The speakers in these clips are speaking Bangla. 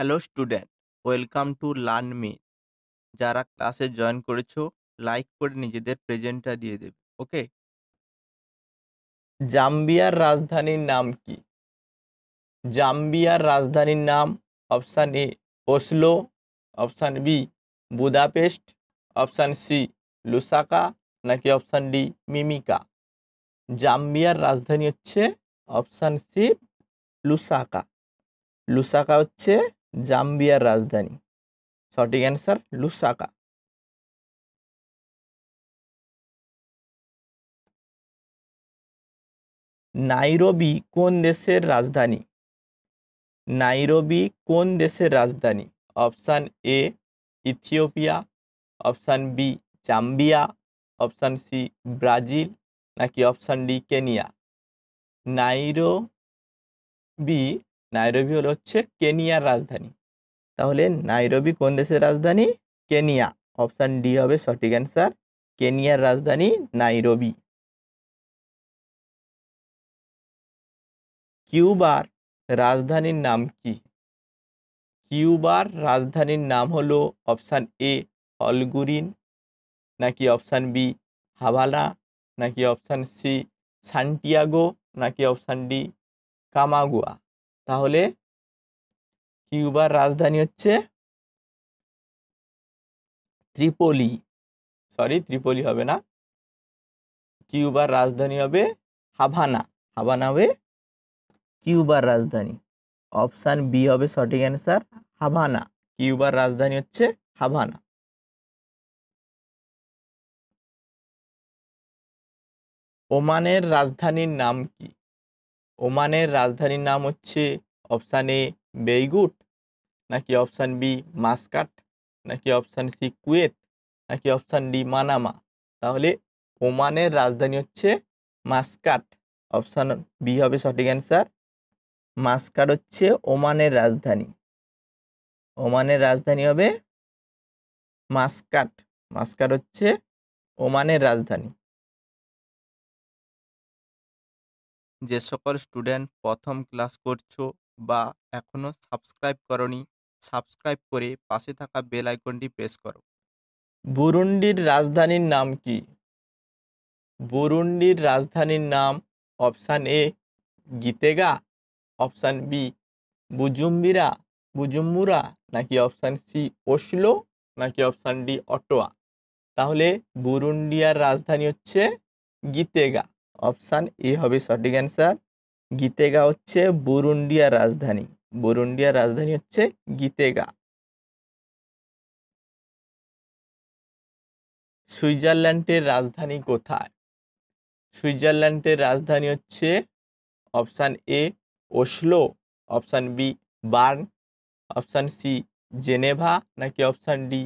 hello student welcome to learn me যারা ক্লাসে জয়েন করেছো লাইক করে নিজেদের প্রেজেন্টটা দিয়ে দেবে ওকে জাম্বিয়ার রাজধানীর নাম কি জাম্বিয়ার রাজধানীর নাম option A Oslo option B Budapest option C Lusaka নাকি অপশান ডি মিমিকা জাম্বিয়ার রাজধানী হচ্ছে অপশান সি লুসাকা লুসাকা হচ্ছে जम्बियार राजधानी सठिक अन्सार लुसाका नईरबी को देशर राजधानी नईरबी को देशर राजधानी option A Ethiopia option B Zambia option C ब्राजिल ना कि अपशन डी कनिया नईरबी নাইরবি হলো হচ্ছে কেনিয়ার রাজধানী তাহলে নাইরবি কোন দেশের রাজধানী কেনিয়া অপশান ডি হবে সঠিক অ্যান্সার কেনিয়ার রাজধানী নাইরবি কিউবার রাজধানীর নাম কি কিউবার রাজধানীর নাম হলো অপশান এ অলগুরিন নাকি অপশান বি হাভালা নাকি অপশান সি সান্টিয়াগো নাকি অপশান ডি কামাগুয়া তাহলে কিউবার রাজধানী হচ্ছে ত্রিপলি সরি ত্রিপলি হবে না কিউবার রাজধানী হবে হাভানা হাভানা হবে কিউবার রাজধানী অপশান বি হবে সঠিক অ্যান্সার হাভানা কিউবার রাজধানী হচ্ছে হাভানা ওমানের রাজধানীর নাম কি ওমানের রাজধানীর নাম হচ্ছে অপশান এ বেইগুট নাকি অপশান বি মাস্কাট নাকি অপশান সি কুয়েত নাকি অপশান ডি মানামা তাহলে ওমানের রাজধানী হচ্ছে মাস্কাট অপশান বি হবে সঠিক অ্যান্সার মাস্কাট হচ্ছে ওমানের রাজধানী ওমানের রাজধানী হবে মাস্কাট মাস্কাট হচ্ছে ওমানের রাজধানী যে সকল স্টুডেন্ট প্রথম ক্লাস করছো বা এখনও সাবস্ক্রাইব করনি সাবস্ক্রাইব করে পাশে থাকা বেল আইকনটি প্রেস করো বুরুন্ডির রাজধানীর নাম কি বুরুন্ডির রাজধানীর নাম option A Gitega option B Bujumbura Bujumbura নাকি অপশান সি ওসলো নাকি অপশান ডি অটোয়া তাহলে বুরুন্ডিয়ার রাজধানী হচ্ছে গীতেগা অপশান এ হবে সঠিক অ্যান্সার গীতেগা হচ্ছে বুরুন্ডিয়ার রাজধানী বুরুন্ডিয়ার রাজধানী হচ্ছে গীতেগা সুইজারল্যান্ডের রাজধানী কোথায় সুইজারল্যান্ডের রাজধানী হচ্ছে option A Oslo option B Bern option C Geneva নাকি অপশান ডি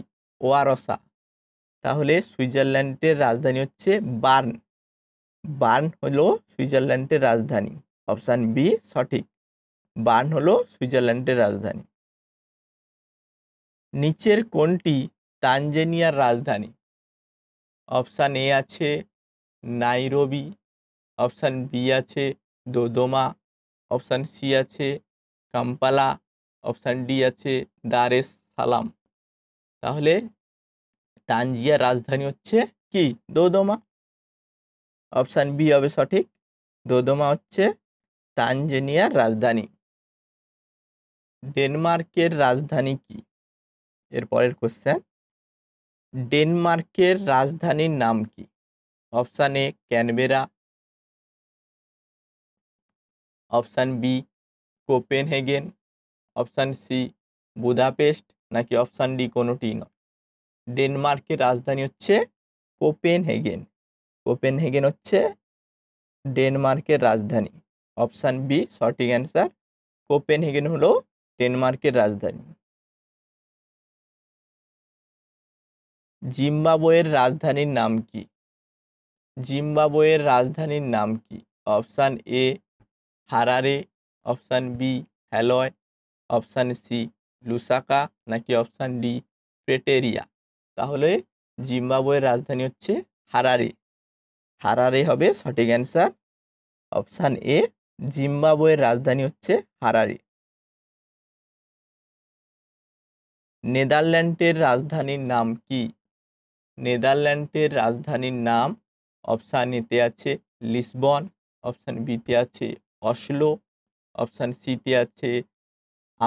ওয়ারসা তাহলে সুইজারল্যান্ডের রাজধানী হচ্ছে বার্ন বার্ন হলো সুইজারল্যান্ডের রাজধানী অপশান বি সঠিক বার্ন হলো সুইজারল্যান্ডের রাজধানী নিচের কোনটি তানজেনিয়ার রাজধানী অপশান এ আছে নাইরোবি অপশান বি আছে দোদোমা অপশান সি আছে কাম্পালা অপশান ডি আছে দারেস সালাম তাহলে তানজিয়ার রাজধানী হচ্ছে কি দোদোমা অপশান বি হবে সঠিক দোদমা হচ্ছে তানজেনিয়ার রাজধানী ডেনমার্কের রাজধানী কি এর পরের কোশ্চেন ডেনমার্কের রাজধানীর নাম কি option A Canberra option B Copenhagen option C Budapest নাকি অপশান ডি কোনোটি নয় ডেনমার্কের রাজধানী হচ্ছে কোপেন হেগেন কোপেনহেগেন হচ্ছে ডেনমার্কের রাজধানী অপশান বি সঠিক অ্যান্সার কোপেনহেগেন হলো ডেনমার্কের রাজধানী জিম্বাবোয়ের রাজধানীর নাম কি জিম্বাবোয়ের রাজধানীর নাম কি option A Harare option B Hanoi option C Lusaka নাকি অপশান ডি প্রেটেরিয়া তাহলে জিম্বাবোয়ের রাজধানী হচ্ছে হারারে হারারে হবে সঠিক অ্যান্সার অপশান এ জিম্বাবুয়ের রাজধানী হচ্ছে হারারে নেদারল্যান্ডের রাজধানীর নাম কি নেদারল্যান্ডের রাজধানীর নাম অপশান এতে আছে লিসবন অপশান বিতে আছে অসলো অপশান সিতে আছে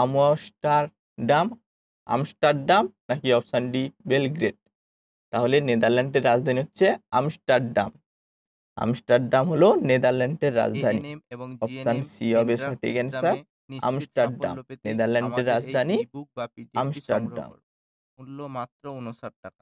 আমস্টারডাম আমস্টারডাম নাকি অপশান ডি বেলগ্রেড তাহলে নেদারল্যান্ডের রাজধানী হচ্ছে আমস্টারডাম আমস্টারডাম হলো নেদারল্যান্ডের রাজধানী অপশন সি হবে সঠিক অ্যান্সার আমস্টারডাম নেদারল্যান্ডের রাজধানী আমস্টারডাম মূল্য মাত্র উনষাট টাকা